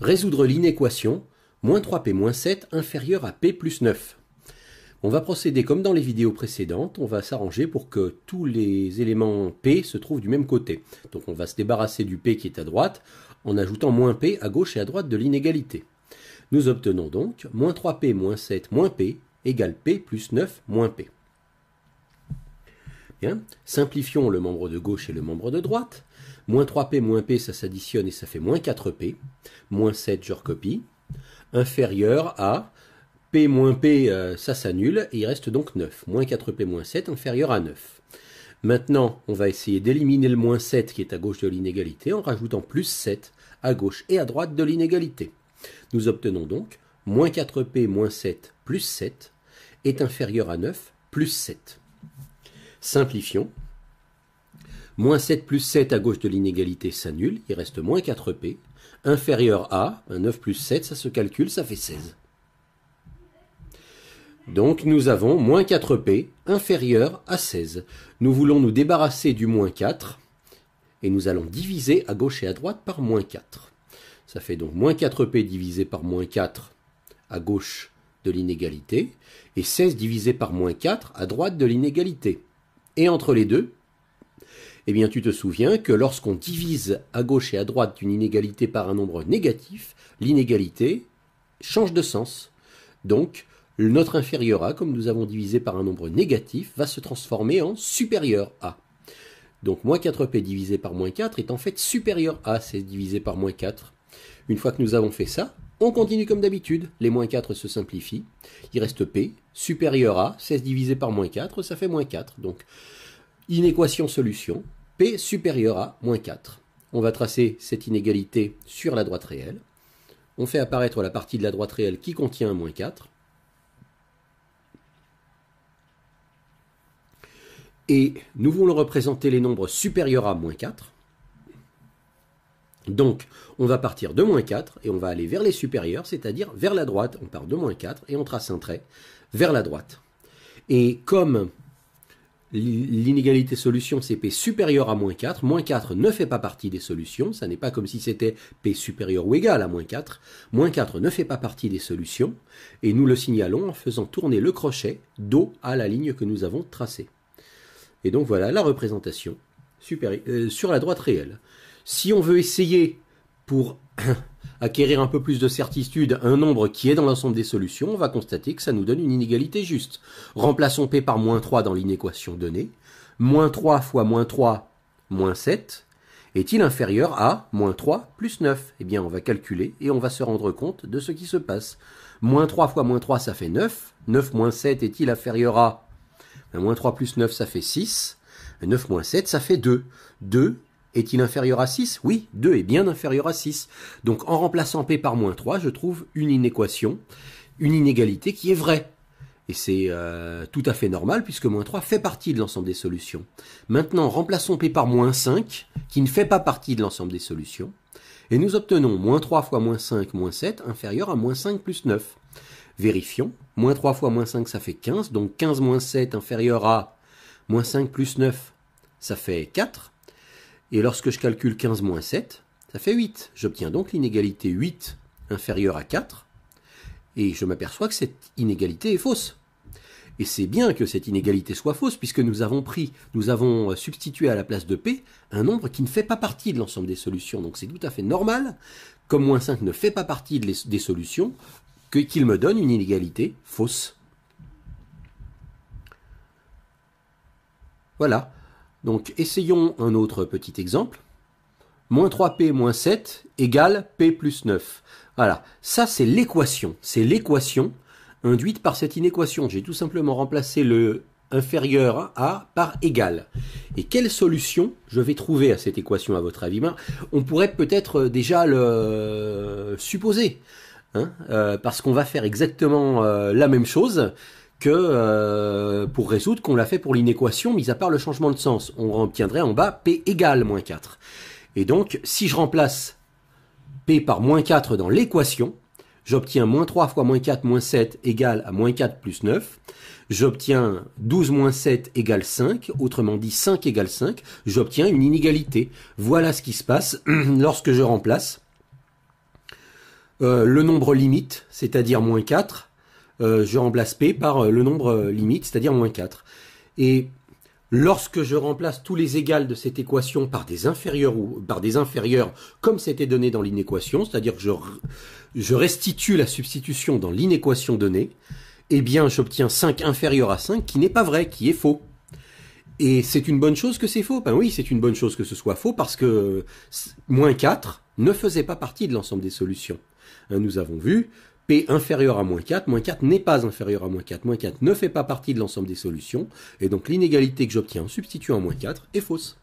Résoudre l'inéquation moins 3p moins 7 inférieur à p plus 9. On va procéder comme dans les vidéos précédentes, on va s'arranger pour que tous les éléments p se trouvent du même côté. Donc on va se débarrasser du p qui est à droite en ajoutant moins p à gauche et à droite de l'inégalité. Nous obtenons donc moins 3p moins 7 moins p égale p plus 9 moins p. Bien. Simplifions le membre de gauche et le membre de droite. Moins 3p, moins p, ça s'additionne et ça fait moins 4p. Moins 7, je recopie. Inférieur à p moins p, euh, ça s'annule et il reste donc 9. Moins 4p moins 7, inférieur à 9. Maintenant, on va essayer d'éliminer le moins 7 qui est à gauche de l'inégalité en rajoutant plus 7 à gauche et à droite de l'inégalité. Nous obtenons donc moins 4p moins 7 plus 7 est inférieur à 9 plus 7. Simplifions. Moins 7 plus 7 à gauche de l'inégalité s'annule, il reste moins 4p. Inférieur à, 9 plus 7, ça se calcule, ça fait 16. Donc nous avons moins 4p inférieur à 16. Nous voulons nous débarrasser du moins 4 et nous allons diviser à gauche et à droite par moins 4. Ça fait donc moins 4p divisé par moins 4 à gauche de l'inégalité et 16 divisé par moins 4 à droite de l'inégalité. Et entre les deux, eh bien tu te souviens que lorsqu'on divise à gauche et à droite une inégalité par un nombre négatif, l'inégalité change de sens. Donc notre inférieur a, comme nous avons divisé par un nombre négatif, va se transformer en supérieur a. Donc moins 4p divisé par moins 4 est en fait supérieur à, 16 divisé par moins 4. Une fois que nous avons fait ça, on continue comme d'habitude, les moins 4 se simplifient, il reste p, supérieur à, 16 divisé par moins 4, ça fait moins 4. Donc inéquation solution, P supérieur à moins 4. On va tracer cette inégalité sur la droite réelle. On fait apparaître la partie de la droite réelle qui contient moins 4. Et nous voulons représenter les nombres supérieurs à moins 4. Donc, on va partir de moins 4 et on va aller vers les supérieurs, c'est-à-dire vers la droite. On part de moins 4 et on trace un trait vers la droite. Et comme l'inégalité solution, c'est P supérieur à moins 4. Moins 4 ne fait pas partie des solutions. Ça n'est pas comme si c'était P supérieur ou égal à moins 4. Moins 4 ne fait pas partie des solutions. Et nous le signalons en faisant tourner le crochet dos à la ligne que nous avons tracée. Et donc voilà la représentation euh, sur la droite réelle. Si on veut essayer pour acquérir un peu plus de certitude, un nombre qui est dans l'ensemble des solutions, on va constater que ça nous donne une inégalité juste. Remplaçons P par moins 3 dans l'inéquation donnée. Moins 3 fois moins 3, moins 7, est-il inférieur à moins 3 plus 9 Eh bien, on va calculer et on va se rendre compte de ce qui se passe. Moins 3 fois moins 3, ça fait 9. 9 moins 7 est-il inférieur à ben, Moins 3 plus 9, ça fait 6. 9 moins 7, ça fait 2. 2 est-il inférieur à 6 Oui, 2 est bien inférieur à 6. Donc en remplaçant P par moins 3, je trouve une inéquation, une inégalité qui est vraie. Et c'est euh, tout à fait normal puisque moins 3 fait partie de l'ensemble des solutions. Maintenant, remplaçons P par moins 5, qui ne fait pas partie de l'ensemble des solutions. Et nous obtenons moins 3 fois moins 5, moins 7, inférieur à moins 5 plus 9. Vérifions. Moins 3 fois moins 5, ça fait 15. Donc 15 moins 7, inférieur à moins 5 plus 9, ça fait 4. Et lorsque je calcule 15 moins 7, ça fait 8. J'obtiens donc l'inégalité 8 inférieure à 4. Et je m'aperçois que cette inégalité est fausse. Et c'est bien que cette inégalité soit fausse puisque nous avons pris, nous avons euh, substitué à la place de P un nombre qui ne fait pas partie de l'ensemble des solutions. Donc c'est tout à fait normal, comme moins 5 ne fait pas partie des solutions, qu'il me donne une inégalité fausse. Voilà. Donc essayons un autre petit exemple. Moins 3p moins 7 égale p plus 9. Voilà, ça c'est l'équation. C'est l'équation induite par cette inéquation. J'ai tout simplement remplacé le inférieur à par égal. Et quelle solution je vais trouver à cette équation à votre avis ben, On pourrait peut-être euh, déjà le euh, supposer, hein, euh, parce qu'on va faire exactement la même chose. Euh, pour résoudre qu'on l'a fait pour l'inéquation, mis à part le changement de sens. On obtiendrait en bas P égale moins 4. Et donc, si je remplace P par moins 4 dans l'équation, j'obtiens moins 3 fois moins 4 moins 7 égale à moins 4 plus 9. J'obtiens 12 moins 7 égale 5, autrement dit 5 égale 5. J'obtiens une inégalité. Voilà ce qui se passe lorsque je remplace euh, le nombre limite, c'est-à-dire moins 4, euh, je remplace P par euh, le nombre euh, limite, c'est-à-dire moins 4. Et lorsque je remplace tous les égales de cette équation par des inférieurs ou par des inférieurs comme c'était donné dans l'inéquation, c'est-à-dire que je, je, restitue la substitution dans l'inéquation donnée, eh bien j'obtiens 5 inférieur à 5 qui n'est pas vrai, qui est faux. Et c'est une bonne chose que c'est faux. Ben oui, c'est une bonne chose que ce soit faux parce que moins 4 ne faisait pas partie de l'ensemble des solutions. Hein, nous avons vu, P inférieur à moins 4, moins 4 n'est pas inférieur à moins 4, moins 4 ne fait pas partie de l'ensemble des solutions, et donc l'inégalité que j'obtiens en substituant moins 4 est fausse.